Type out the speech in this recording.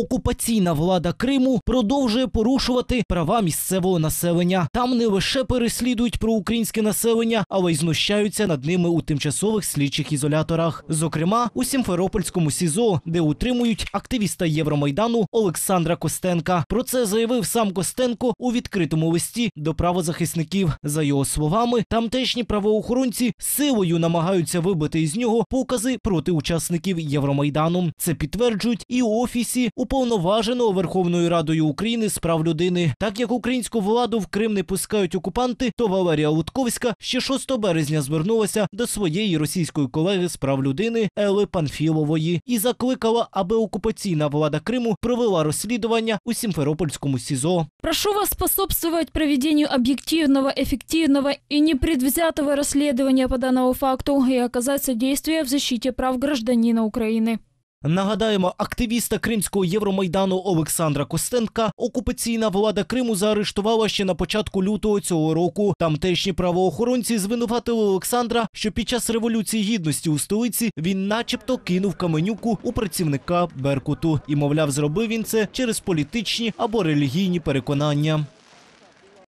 Окупаційна влада Криму продовжує порушувати права місцевого населення. Там не лише переслідують проукраїнське населення, але й знущаються над ними у тимчасових слідчих ізоляторах, зокрема у Сімферопольському СІЗО, де утримують активіста Євромайдану Олександра Костенка. Про це заявив сам Костенко у відкритому листі до правозахисників. За його словами, тамтешні правоохоронці силою намагаються вибити із нього покази проти учасників Євромайдану. Це підтверджують і у офісі у уповноваженого Верховною Радою України з прав людини. Так як українську владу в Крим не пускають окупанти, то Валерія Лутковська ще 6 березня звернулася до своєї російської колеги з прав людини Ели Панфілової і закликала, аби окупаційна влада Криму провела розслідування у Сімферопольському СІЗО. Прошу вас способствувати проведенню об'єктивного, ефективного і непредвзятого расследования по данному факту і оказать содействие в защиті прав гражданина України. Нагадаємо, активіста кримського Євромайдану Олександра Костенка окупаційна влада Криму заарештувала ще на початку лютого цього року. Тамтешні правоохоронці звинуватили Олександра, що під час революції гідності у столиці він, начебто, кинув каменюку у працівника Беркуту і, мовляв, зробив він це через політичні або релігійні переконання.